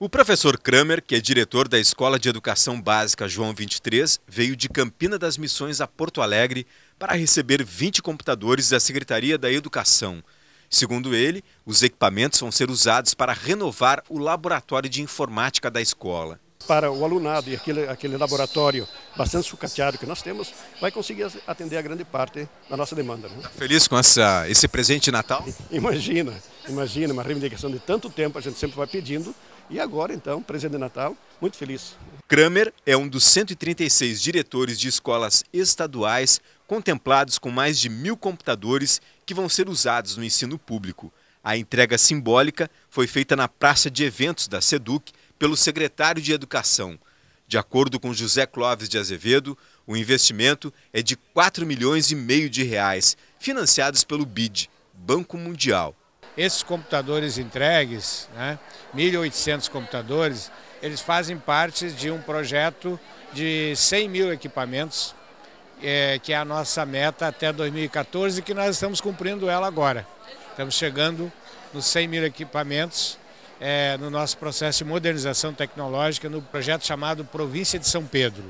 O professor Kramer, que é diretor da Escola de Educação Básica João 23, veio de Campina das Missões a Porto Alegre para receber 20 computadores da Secretaria da Educação. Segundo ele, os equipamentos vão ser usados para renovar o laboratório de informática da escola. Para o alunado e aquele, aquele laboratório bastante sucateado que nós temos, vai conseguir atender a grande parte da nossa demanda. Né? feliz com essa, esse presente de Natal? Imagina! Imagina, uma reivindicação de tanto tempo, a gente sempre vai pedindo. E agora, então, presente de Natal, muito feliz. Kramer é um dos 136 diretores de escolas estaduais contemplados com mais de mil computadores que vão ser usados no ensino público. A entrega simbólica foi feita na praça de eventos da SEDUC pelo secretário de Educação. De acordo com José Clóvis de Azevedo, o investimento é de 4 milhões e meio de reais, financiados pelo BID, Banco Mundial. Esses computadores entregues, né, 1.800 computadores, eles fazem parte de um projeto de 100 mil equipamentos, é, que é a nossa meta até 2014, que nós estamos cumprindo ela agora. Estamos chegando nos 100 mil equipamentos é, no nosso processo de modernização tecnológica, no projeto chamado Província de São Pedro.